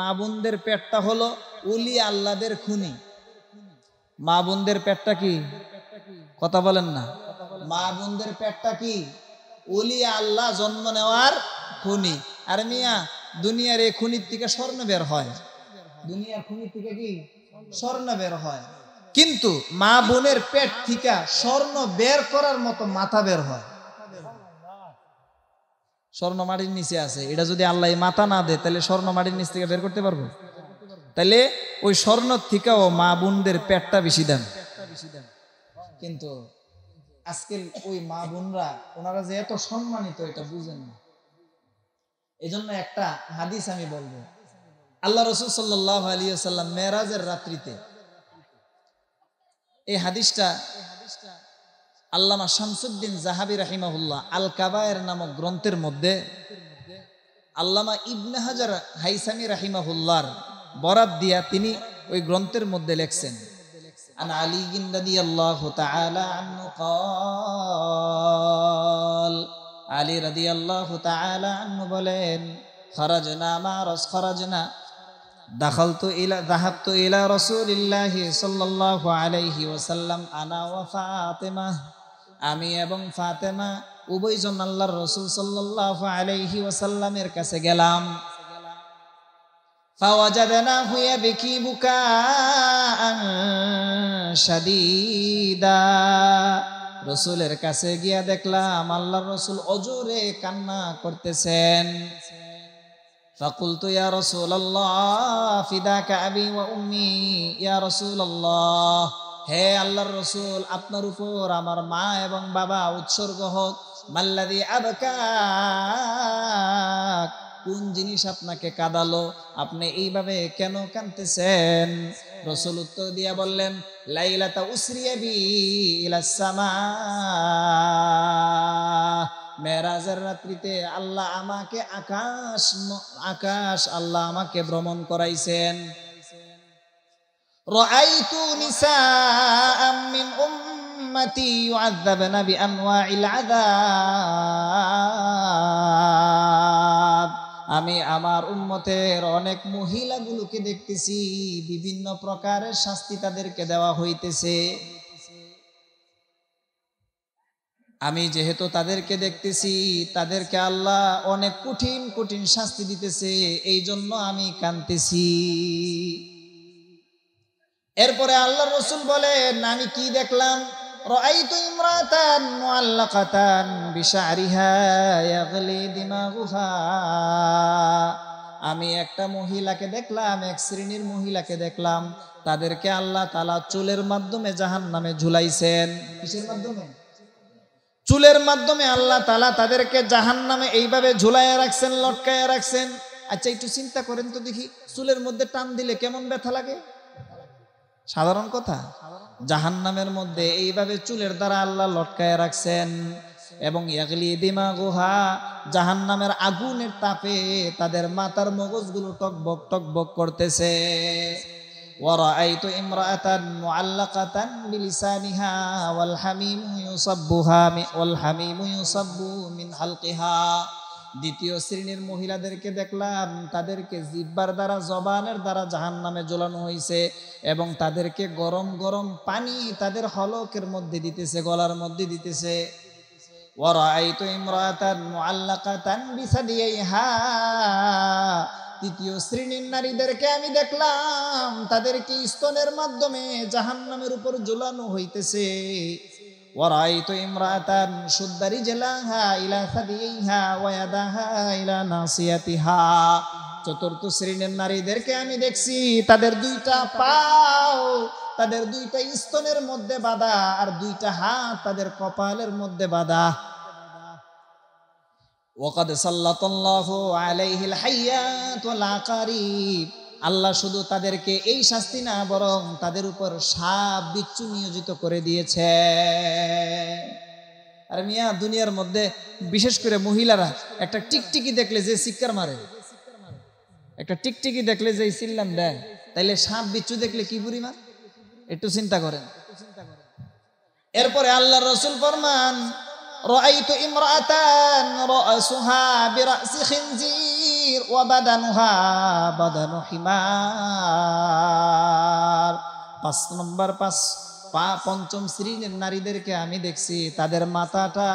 মা বোনদের পেটটা হলো উলি আল্লাদের খুনি মা বোনদের পেটটা কি কথা বলেন না মা বোনদের পেটটা কি উলি আল্লাহ জন্ম নেওয়ার খুনি আর মিয়া দুনিয়ার এই খুনির থেকে স্বর্ণ বের হয় দুনিয়ার খুনির থেকে কি স্বর্ণ বের হয় কিন্তু মা বোনের পেট থেকে স্বর্ণ বের করার মতো মাথা বের হয় স্বর্ণমাটির নিচে আছে এটা যদি আল্লাহ মাথা না দেয় তাহলে স্বর্ণমাটির নিচ থেকে বের করতে পারবো তাহলে ওই স্বর্ণ থেকেও মা বোনদের পেটটা বেশি দেন কিন্তু আজকে ওই মা বোনরা ওনারা যে এত সম্মানিত এটা বুঝেন না এই জন্য একটা হাদিস আমি বলবো আল্লাহ রসুল সাল্লাহ আলিয়া সাল্লাম মেয়েরাজের রাত্রিতে এই হাদিসটা আল্লামা শামসুদ্দিন জাহাবি রাহিমাহুল্লাহ আল কাবায়ের নামক গ্রন্থের মধ্যে আল্লামা ইবনে হাজার হাইসামি রাহিমাহুল্লার বরাত দিয়া তিনি ওই গ্রন্থের মধ্যে লেখছেন عن علي رضي الله تعالى عنه قال علي رضي الله تعالى عنه বলেন خرجنا مع رس خرجنا دخلت إلى ذهبت إلى رسول الله صلى الله عليه وسلم أنا وفاطمة আমি এবং ফাতেমা উভয়জন আল্লাহর রসুল সাল্লাহ আলাইহি ওয়াসাল্লামের কাছে গেলাম না فوجدناه يبكي بكاء شديدا রসুলের কাছে গিয়া দেখলাম আল্লাহ রসুল অজুরে কান্না করতেছেন ফাকুল فقلت يا আল্লাহ ফিদা فداك أبي وأمي يا রসুল আল্লাহ হে আল্লাহর রসুল আপনার উপর আমার মা এবং বাবা উৎসর্গ হোক মাল্লাদি আবকা কোন জিনিস আপনাকে কাঁদালো আপনি এইভাবে কেন কাঁদতেছেন রসুল উত্তর দিয়া বললেন লাইলাতা উসরিয়াবি ইলাসামা মেরাজের রাত্রিতে আল্লাহ আমাকে আকাশ আকাশ আল্লাহ আমাকে ভ্রমণ করাইছেন رأيت نساء من أمتي يعذبن بأنواع العذاب আমি আমার উন্মতের অনেক মহিলাগুলোকে দেখতেছি বিভিন্ন প্রকারের শাস্তি তাদেরকে দেওয়া হইতেছে আমি যেহেতু তাদেরকে দেখতেছি তাদেরকে আল্লাহ অনেক কঠিন কঠিন শাস্তি দিতেছে এই জন্য আমি কানতেছি এরপরে আল্লাহ রসুল বলেন আমি কি দেখলাম আমি একটা মহিলাকে দেখলাম এক শ্রেণীর মহিলাকে দেখলাম তাদেরকে আল্লাহ তালা চুলের মাধ্যমে জাহান নামে ঝুলাইছেন কিসের মাধ্যমে চুলের মাধ্যমে আল্লাহ তালা তাদেরকে জাহান নামে এইভাবে ঝুলাইয়া রাখছেন লটকাইয়া রাখছেন আচ্ছা একটু চিন্তা করেন তো দেখি চুলের মধ্যে টান দিলে কেমন ব্যথা লাগে সাধারণ কথা জাহান নামের মধ্যে এইভাবে চুলের দ্বারা আল্লাহ লটকায় রাখছেন এবং ইয়াগলি দিমা গুহা জাহান নামের আগুনের তাপে তাদের মাতার মগজগুলো টকবক টকবক করতেছে ورأيت امرأة معلقة بلسانها والحميم يصبها والحميم يصب من حلقها দ্বিতীয় শ্রেণীর মহিলাদেরকে দেখলাম তাদেরকে জিব্বার দ্বারা জবানের দ্বারা জাহান নামে জ্বলানো হয়েছে এবং তাদেরকে গরম গরম পানি তাদের হলকের মধ্যে দিতেছে গলার মধ্যে দিতেছে তৃতীয় শ্রেণীর নারীদেরকে আমি দেখলাম তাদেরকে স্তনের মাধ্যমে জাহান নামের উপর জোলানো হইতেছে ورأيت امرأة شد رجلاها إلى ثديها ويدها إلى ناصيتها চতুর্থ শ্রেণীর নারীদেরকে আমি দেখছি তাদের দুইটা পাও তাদের দুইটা স্তনের মধ্যে বাধা আর দুইটা হাত তাদের কপালের মধ্যে বাধা ওকাদ সাল্লাহ আলাইহিল হাইয়া তো আল্লাহ শুধু তাদেরকে এই শাস্তি না বরং তাদের উপর সাপ বিচ্ছু নিয়োজিত করে দিয়েছে আর মিয়া দুনিয়ার মধ্যে বিশেষ করে মহিলারা একটা টিকটিকি দেখলে যে শিক্ষার মারে একটা টিকটিকি দেখলে যে সিল্লাম দেয় তাইলে সাপ বিচ্ছু দেখলে কি বুড়ি মার একটু চিন্তা করেন এরপরে আল্লাহ রসুল ফরমান রাইতু ইমরাতান রাসুহা বিরাসি খিনজির হারির ও বাদানুহা বাদানু হিমার পাঁচ নম্বর পাঁচ পা পঞ্চম শ্রেণীর নারীদেরকে আমি দেখছি তাদের মাথাটা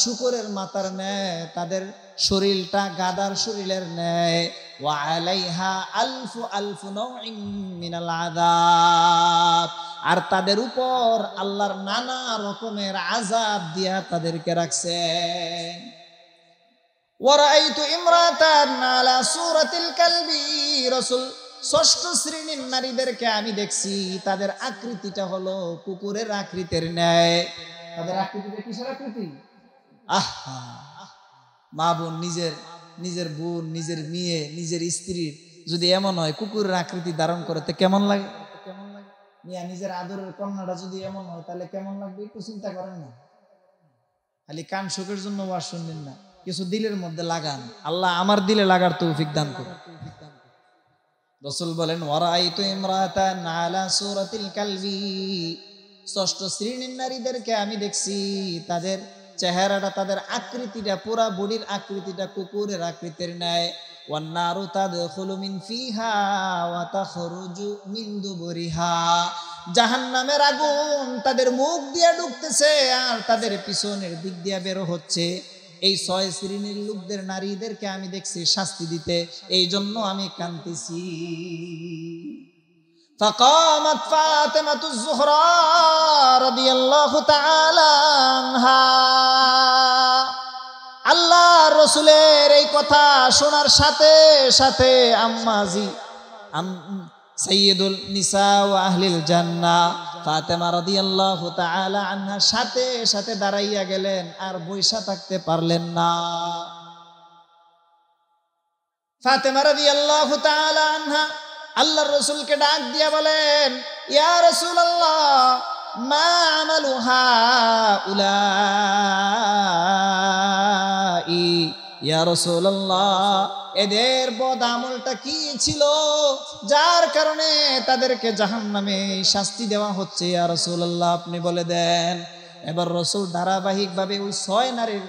শুকরের মাথার ন্যায় তাদের শরীরটা গাদার শরীরের ন্যায় ওয়ালাইহা আলফু আলফু মিনাল আদাব আর তাদের উপর আল্লাহর নানা রকমের আজাব দিয়া তাদেরকে রাখছেন ওয়ারাইত ইমরাতান আলা সূরাতিল কালবি রাসূল ষষ্ঠ শ্রেণীর নারীদেরকে আমি দেখছি তাদের আকৃতিটা হলো কুকুরের আকৃতির ন্যায় তাদের আকৃতি আহা মা বোন নিজের নিজের বোন নিজের মেয়ে নিজের স্ত্রীর যদি এমন হয় কুকুরের আকৃতি ধারণ করে তো কেমন লাগে মিয়া নিজের আদরের কন্যাটা যদি এমন হয় তাহলে কেমন লাগবে একটু চিন্তা করেন না খালি কান শোকের জন্য ওয়াশ শুনলেন না কিছু দিলের মধ্যে লাগান আল্লাহ আমার দিলে লাগার তৌফিক দান করুন রসুল বলেন ওয়ারাইতু ইমরাতান আলা সূরাতিল কালবি ষষ্ঠ শ্রেণীর নারীদেরকে আমি দেখছি তাদের চেহারাটা তাদের আকৃতিটা পুরা বডির আকৃতিটা কুকুরের আকৃতির ন্যায় ওয়ান্নারু তাদখুলু মিন ফিহা ওয়া তাখরুজু মিন দুবুরিহা জাহান্নামের আগুন তাদের মুখ দিয়ে ঢুকতেছে আর তাদের পিছনের দিক দিয়ে বের হচ্ছে এই ছয় শ্রেণীর লোকদের নারীদেরকে আমি দেখছি শাস্তি দিতে এই জন্য আমি কান্দতেছি فقامت فاطمة الزهراء رضي الله تعالى عنها আল্লাহ রসুলের এই কথা শোনার সাথে সাথে আম্মাজি সৈয়দুল নিসা ও আহলিল জান্না ফাতেমা রাদিয়াল্লাহু তাআলা আনহা সাথে সাথে দাঁড়াইয়া গেলেন আর বইসা থাকতে পারলেন না ফাতেমা রাদিয়াল্লাহু তাআলা আনহা আল্লাহর রাসূলকে ডাক দিয়া বলেন ইয়া রাসূলুল্লাহ মা আমালুহা উলা এদের বদ আমলটা কি ছিল যার কারণে তাদেরকে জাহান নামে শাস্তি দেওয়া হচ্ছে ইয়ারসোল্লাহ আপনি বলে দেন এবার রসুল ধারাবাহিকভাবে ওই ছয় নারীর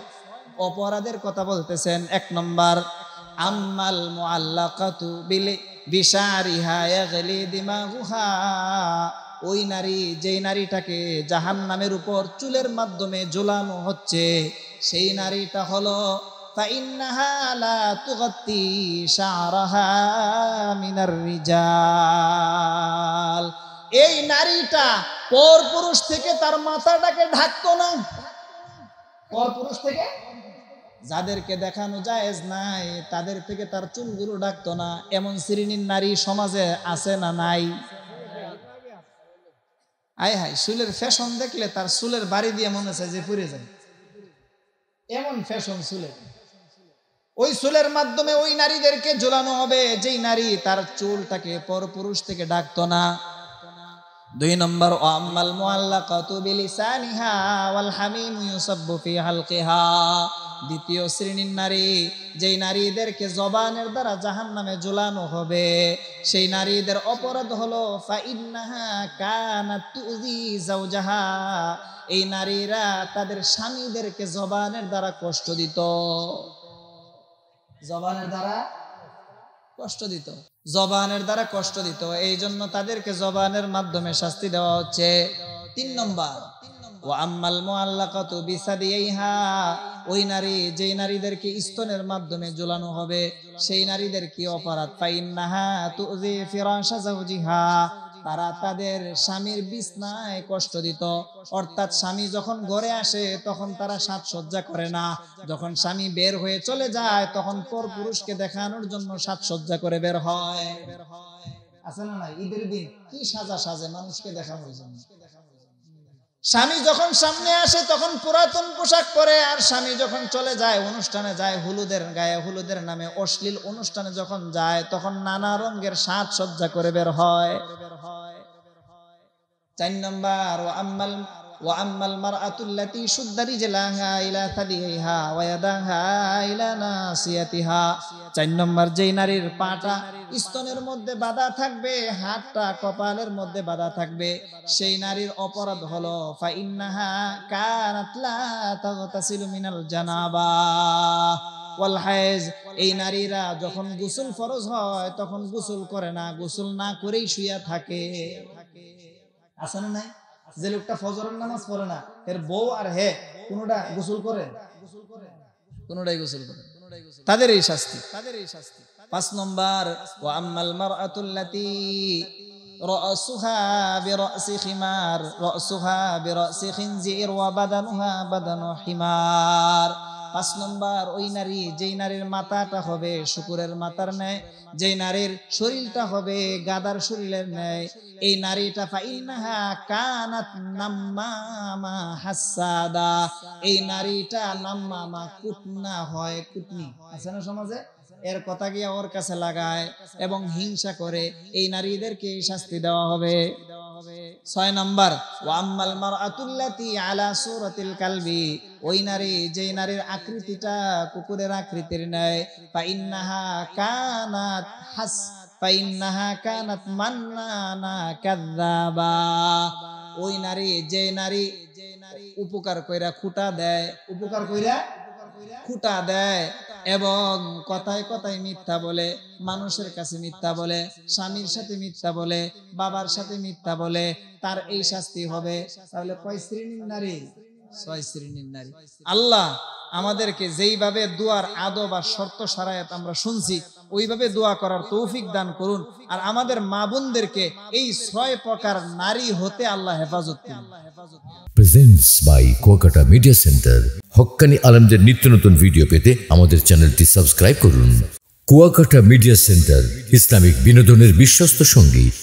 অপরাধের কথা বলতেছেন এক নম্বর আম্মাল মোয়াল্লাকাতু বিলে ওই নারী যেই নারীটাকে জাহান নামের উপর চুলের মাধ্যমে জোলানো হচ্ছে সেই নারীটা হলো فإنها لا تغطي شعرها من الرجال এই নারীটা পর পুরুষ থেকে তার মাথাটাকে ঢাকতো না পর পুরুষ থেকে যাদেরকে দেখানো জায়েজ নাই তাদের থেকে তার চুলগুলো ডাকতো না এমন শ্রেণীর নারী সমাজে আছে না নাই আয় হায় চুলের ফ্যাশন দেখলে তার চুলের বাড়ি দিয়ে মনে হয় যে পড়ে যায় এমন ফ্যাশন চুলের ওই চুলের মাধ্যমে ওই নারীদেরকে ঝোলানো হবে যেই নারী তার চুলটাকে পরপুরুষ থেকে ডাকত না দুই নম্বর আম্মাল মুআল্লাকাতু বিলিসানিহা ওয়াল হামিম ইউসাব্বু ফি হালকিহা দ্বিতীয় শ্রেণীর নারী যেই নারীদেরকে জবানের দ্বারা জাহান নামে হবে সেই নারীদের অপরাধ হলো ফাইন্নাহা কানাত তুজি জাওজাহা এই নারীরা তাদের স্বামীদেরকে জবানের দ্বারা কষ্ট দিত জবানের দ্বারা কষ্ট দিত জবানের দ্বারা কষ্ট দিত এই জন্য তাদেরকে জবানের মাধ্যমে শাস্তি দেওয়া হচ্ছে তিন নম্বর ও ওই নারী যেই স্তনের মাধ্যমে হবে সেই নারীদের কি অপরাধ তারা তাদের স্বামীর বিছনায় কষ্ট দিত অর্থাৎ স্বামী যখন ঘরে আসে তখন তারা সাজসজ্জা করে না যখন স্বামী বের হয়ে চলে যায় তখন পর পুরুষকে দেখানোর জন্য সাজসজ্জা করে বের হয় আছে না ঈদের দিন কি সাজা সাজে মানুষকে দেখানোর জন্য স্বামী যখন সামনে আসে তখন পুরাতন পোশাক পরে আর স্বামী যখন চলে যায় অনুষ্ঠানে যায় হলুদের গায়ে হলুদের নামে অশ্লীল অনুষ্ঠানে যখন যায় তখন নানা রঙের সাজ সজ্জা করে বের হয় চার নম্বর ও আম্মাল التي شد رجلها ثديها ناصيتها চার নম্বর যেই নারীর পাটা স্তনের মধ্যে বাধা থাকবে হাতটা কপালের মধ্যে বাধা থাকবে সেই নারীর অপরাধ হলো এই নারীরা যখন গোসল ফরজ হয় তখন গোসল করে না গোসল না করেই শুয়ে থাকে আসলে নাই যে লোকটা ফজরের নামাজ পড়ে না এর বউ আর হে কোনোটা গোসল করে কোনোটাই গোসল করে তাদের এই শাস্তি তাদের এই শাস্তি পাঁচ নম্বর ও আম্মাল মারাতুল্লাতি رأسها برأس خمار رأسها برأس خنزير وبدنها بدن حمار পাঁচ নম্বর ওই নারী যেই নারীর মাথাটা হবে শুকুরের মাথার ন্যায় যেই নারীর শরীরটা হবে গাদার শরীরের ন্যায় এই নারীটা ফাইনাহা কানাত নাম্মামা হাসাদা এই নারীটা নাম্মামা কুটনা হয় কুটনি আছে না সমাজে এর কথা গিয়ে ওর কাছে লাগায় এবং হিংসা করে এই নারীদেরকে শাস্তি দেওয়া হবে ছয় নম্বর ওয়াম্মাল মারাতুল্লাতি আলা সুরাতিল কালবি ওই নারী যেই নারীর আকৃতিটা কুকুরের আকৃতির ন্যায় ফাইন্নাহা কানাত হাস ফাইন্নাহা কানাত মান্নানা কাযযাবা ওই নারী যে নারী উপকার কইরা খুঁটা দেয় উপকার কইরা খুঁটা দেয় এবং কথায় কথায় মিথ্যা বলে মানুষের কাছে মিথ্যা বলে স্বামীর সাথে মিথ্যা বলে বাবার সাথে মিথ্যা বলে তার এই শাস্তি হবে তাহলে কয় শ্রেণীর নারী ছয় শ্রেণীর নারী আল্লাহ আমাদেরকে যেইভাবে দোয়ার আদব আর শর্ত সারায়াত আমরা শুনছি ওইভাবে দোয়া করার তৌফিক দান করুন আর আমাদের মা বোনদেরকে এই ছয় প্রকার নারী হতে আল্লাহ হেফাজত presence presents by Kuakata media centre হক্কানি আলমদের নিত্য নতুন ভিডিও পেতে আমাদের চ্যানেলটি সাবস্ক্রাইব করুন কুয়াকাটা মিডিয়া সেন্টার ইসলামিক বিনোদনের বিশ্বস্ত সঙ্গী